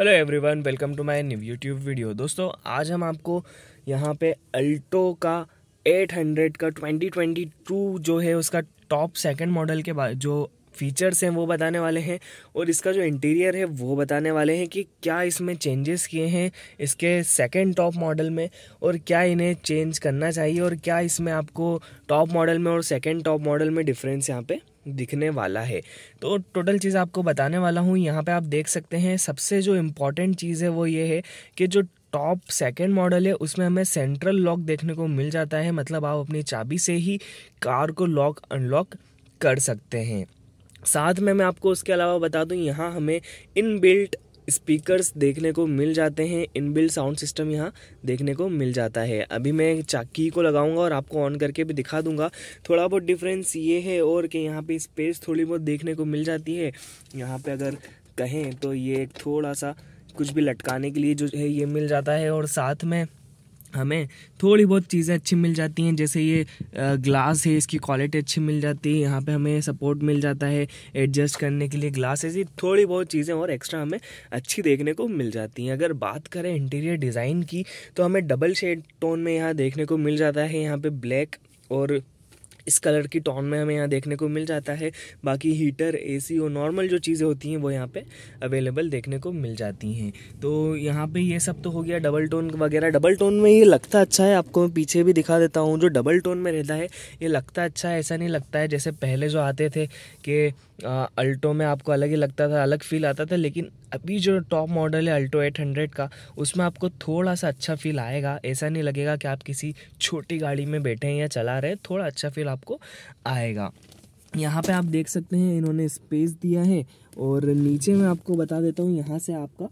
hello everyone welcome to my new YouTube video दोस्तों आज हम आपको यहाँ पे अल्टो का 800 का 2022 जो है उसका टॉप सेकंड मॉडल के बाद जो फीचर्स हैं वो बताने वाले हैं और इसका जो इंटीरियर है वो बताने वाले हैं कि क्या इसमें चेंजेस किए हैं इसके सेकंड टॉप मॉडल में और क्या इन्हें चेंज करना चाहिए और क्या इसमें आपको टॉप मॉडल में और सेकेंड टॉप मॉडल में डिफरेंस यहाँ पर दिखने वाला है तो टोटल चीज़ आपको बताने वाला हूँ यहाँ पे आप देख सकते हैं सबसे जो इम्पॉर्टेंट चीज़ है वो ये है कि जो टॉप सेकेंड मॉडल है उसमें हमें सेंट्रल लॉक देखने को मिल जाता है मतलब आप अपनी चाबी से ही कार को लॉक अनलॉक कर सकते हैं साथ में मैं आपको उसके अलावा बता दूं यहाँ हमें इन बिल्ट स्पीकर्स देखने को मिल जाते हैं इनबिल्ट साउंड सिस्टम यहाँ देखने को मिल जाता है अभी मैं चाकी को लगाऊंगा और आपको ऑन करके भी दिखा दूंगा थोड़ा बहुत डिफरेंस ये है और कि यहाँ पे स्पेस थोड़ी बहुत देखने को मिल जाती है यहाँ पे अगर कहें तो ये थोड़ा सा कुछ भी लटकाने के लिए जो है ये मिल जाता है और साथ में हमें थोड़ी बहुत चीज़ें अच्छी मिल जाती हैं जैसे ये ग्लास है इसकी क्वालिटी अच्छी मिल जाती है यहाँ पे हमें सपोर्ट मिल जाता है एडजस्ट करने के लिए ग्लास ऐसी थोड़ी बहुत चीज़ें और एक्स्ट्रा हमें अच्छी देखने को मिल जाती हैं अगर बात करें इंटीरियर डिज़ाइन की तो हमें डबल शेड टोन में यहाँ देखने को मिल जाता है यहाँ पर ब्लैक और इस कलर की टोन में हमें यहाँ देखने को मिल जाता है बाकी हीटर एसी और नॉर्मल जो चीज़ें होती हैं वो यहाँ पे अवेलेबल देखने को मिल जाती हैं तो यहाँ पे ये सब तो हो गया डबल टोन वगैरह डबल टोन में ये लगता अच्छा है आपको पीछे भी दिखा देता हूँ जो डबल टोन में रहता है ये लगता अच्छा है ऐसा नहीं लगता है जैसे पहले जो आते थे कि अल्टो में आपको अलग ही लगता था अलग फील आता था लेकिन अभी जो टॉप मॉडल है अल्टो 800 का उसमें आपको थोड़ा सा अच्छा फील आएगा ऐसा नहीं लगेगा कि आप किसी छोटी गाड़ी में बैठे हैं या चला रहे हैं थोड़ा अच्छा फील आपको आएगा यहाँ पे आप देख सकते हैं इन्होंने स्पेस दिया है और नीचे मैं आपको बता देता हूँ यहाँ से आपका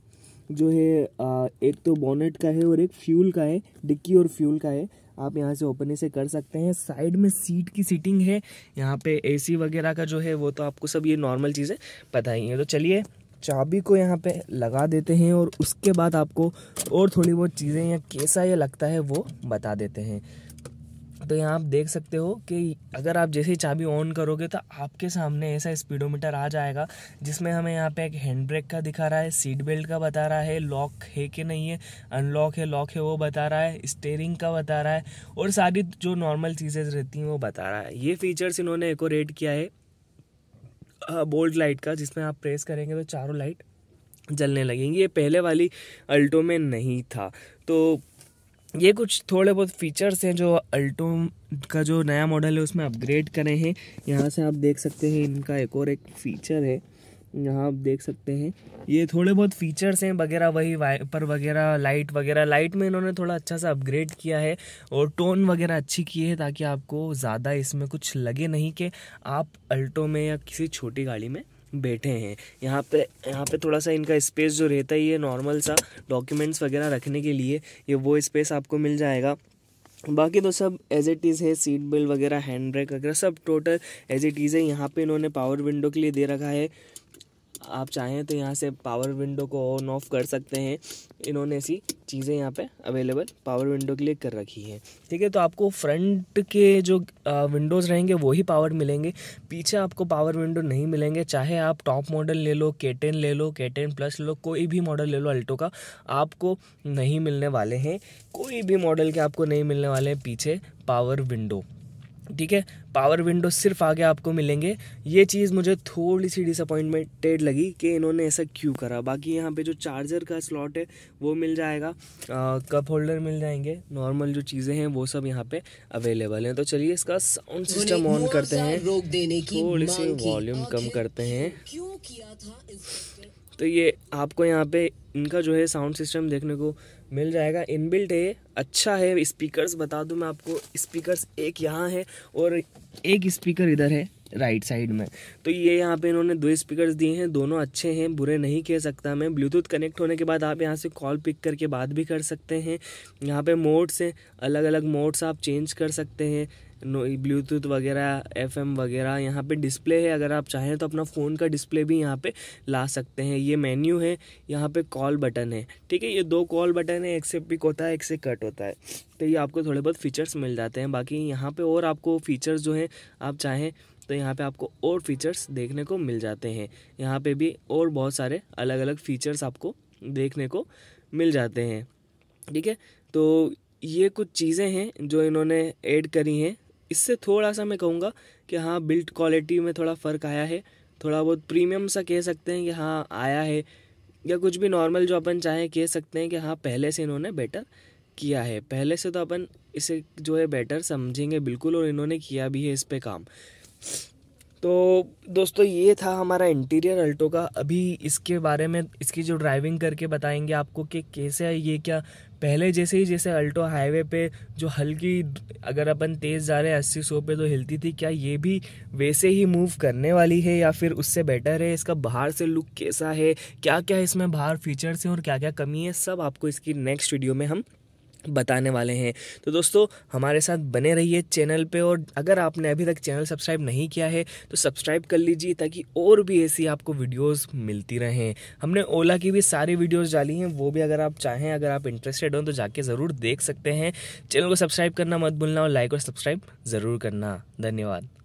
जो है आ, एक तो बोनेट का है और एक फ्यूल का है डिक्की और फ्यूल का है आप यहाँ से ओपन से कर सकते हैं साइड में सीट की सीटिंग है यहाँ पे एसी वगैरह का जो है वो तो आपको सब ये नॉर्मल चीज़ें पता ही है तो चलिए चाबी को यहाँ पे लगा देते हैं और उसके बाद आपको और थोड़ी बहुत चीज़ें या कैसा ये लगता है वो बता देते हैं तो यहाँ आप देख सकते हो कि अगर आप जैसे ही चाबी ऑन करोगे तो आपके सामने ऐसा स्पीडोमीटर आ जाएगा जिसमें हमें यहाँ पे एक हैंड ब्रेक का दिखा रहा है सीट बेल्ट का बता रहा है लॉक है कि नहीं है अनलॉक है लॉक है वो बता रहा है स्टेयरिंग का बता रहा है और सारी जो नॉर्मल चीज़ें रहती हैं वो बता रहा है ये फीचर्स इन्होंने एकोरेट किया है बोल्ड लाइट का जिसमें आप प्रेस करेंगे तो चारों लाइट जलने लगेंगी ये पहले वाली अल्टो में नहीं था तो ये कुछ थोड़े बहुत फीचर्स हैं जो अल्टो का जो नया मॉडल है उसमें अपग्रेड करे हैं यहाँ से आप देख सकते हैं इनका एक और एक फीचर है यहाँ आप देख सकते हैं ये थोड़े बहुत फीचर्स हैं वगैरह वही वाइपर वगैरह लाइट वगैरह लाइट में इन्होंने थोड़ा अच्छा सा अपग्रेड किया है और टोन वगैरह अच्छी की है ताकि आपको ज़्यादा इसमें कुछ लगे नहीं कि आप अल्टो में या किसी छोटी गाड़ी में बैठे हैं यहाँ पे यहाँ पे थोड़ा सा इनका स्पेस जो रहता है ये नॉर्मल सा डॉक्यूमेंट्स वगैरह रखने के लिए ये वो स्पेस आपको मिल जाएगा बाकी तो सब एज इट इज़ है सीट बेल्ट वगैरह हैंड ब्रेक वगैरह सब टोटल एज इट इज़ है यहाँ पे इन्होंने पावर विंडो के लिए दे रखा है आप चाहें तो यहाँ से पावर विंडो को ऑन ऑफ कर सकते हैं इन्होंने ऐसी चीज़ें यहाँ पे अवेलेबल पावर विंडो के लिए कर रखी है ठीक है तो आपको फ्रंट के जो विंडोज़ रहेंगे वही पावर मिलेंगे पीछे आपको पावर विंडो नहीं मिलेंगे चाहे आप टॉप मॉडल ले लो के टेन ले लो के टेन प्लस ले लो कोई भी मॉडल ले लो अल्टो का आपको नहीं मिलने वाले हैं कोई भी मॉडल के आपको नहीं मिलने वाले हैं पीछे पावर विंडो ठीक है पावर विंडो सिर्फ आगे आपको मिलेंगे ये चीज़ मुझे थोड़ी सी डिसअपॉइंटमेंटेड लगी कि इन्होंने ऐसा क्यों करा बाकी यहाँ पे जो चार्जर का स्लॉट है वो मिल जाएगा आ, कप होल्डर मिल जाएंगे नॉर्मल जो चीज़ें हैं वो सब यहाँ पे अवेलेबल हैं तो चलिए इसका साउंड सिस्टम ऑन करते हैं थोड़ी सी वॉल्यूम कम करते हैं क्यों किया था तो ये आपको यहाँ पे इनका जो है साउंड सिस्टम देखने को मिल जाएगा इनबिल्ट है अच्छा है स्पीकर्स बता दूँ मैं आपको स्पीकर्स एक यहाँ है और एक स्पीकर इधर है राइट साइड में तो ये यहाँ पे इन्होंने दो स्पीकर्स दिए हैं दोनों अच्छे हैं बुरे नहीं कह सकता मैं ब्लूटूथ कनेक्ट होने के बाद आप यहाँ से कॉल पिक करके बात भी कर सकते हैं यहाँ पे मोड्स हैं अलग अलग मोड्स आप चेंज कर सकते हैं नो ब्लूटूथ वगैरह एफएम वगैरह यहाँ पे डिस्प्ले है अगर आप चाहें तो अपना फ़ोन का डिस्प्ले भी यहाँ पे ला सकते हैं ये मेन्यू है यहाँ पे कॉल बटन है ठीक है ये दो कॉल बटन है एक से पिक होता है एक से कट होता है तो ये आपको थोड़े बहुत फीचर्स मिल जाते हैं बाकी यहाँ पे और आपको फीचर्स जो हैं आप चाहें तो यहाँ पे आपको और फीचर्स देखने को मिल जाते हैं यहाँ पे भी और बहुत सारे अलग अलग फीचर्स आपको देखने को मिल जाते हैं ठीक है तो ये कुछ चीज़ें हैं जो इन्होंने ऐड करी हैं इससे थोड़ा सा मैं कहूँगा कि हाँ बिल्ड क्वालिटी में थोड़ा फ़र्क आया है थोड़ा बहुत प्रीमियम सा कह सकते हैं कि हाँ आया है या कुछ भी नॉर्मल जो अपन चाहें कह सकते हैं कि हाँ पहले से इन्होंने बेटर किया है पहले से तो अपन इसे जो है बेटर समझेंगे बिल्कुल और इन्होंने किया भी है इस पर काम तो दोस्तों ये था हमारा इंटीरियर अल्टो का अभी इसके बारे में इसकी जो ड्राइविंग करके बताएंगे आपको कि कैसे है ये क्या पहले जैसे ही जैसे अल्टो हाईवे पे जो हल्की अगर अपन तेज़ जा रहे हैं अस्सी सौ पे तो हिलती थी क्या ये भी वैसे ही मूव करने वाली है या फिर उससे बेटर है इसका बाहर से लुक कैसा है क्या क्या इसमें बाहर फीचर्स हैं और क्या क्या कमी है सब आपको इसकी नेक्स्ट वीडियो में हम बताने वाले हैं तो दोस्तों हमारे साथ बने रहिए चैनल पे और अगर आपने अभी तक चैनल सब्सक्राइब नहीं किया है तो सब्सक्राइब कर लीजिए ताकि और भी ऐसी आपको वीडियोस मिलती रहें हमने ओला की भी सारी वीडियोस डाली हैं वो भी अगर आप चाहें अगर आप इंटरेस्टेड हों तो जाके ज़रूर देख सकते हैं चैनल को सब्सक्राइब करना मत भूलना और लाइक और सब्सक्राइब ज़रूर करना धन्यवाद